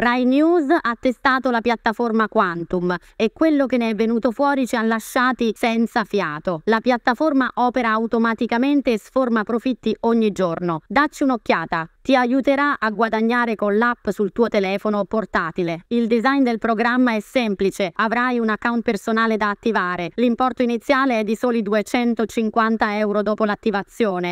Rai News ha testato la piattaforma Quantum e quello che ne è venuto fuori ci ha lasciati senza fiato. La piattaforma opera automaticamente e sforma profitti ogni giorno. Dacci un'occhiata. Ti aiuterà a guadagnare con l'app sul tuo telefono portatile. Il design del programma è semplice, avrai un account personale da attivare. L'importo iniziale è di soli 250 euro dopo l'attivazione.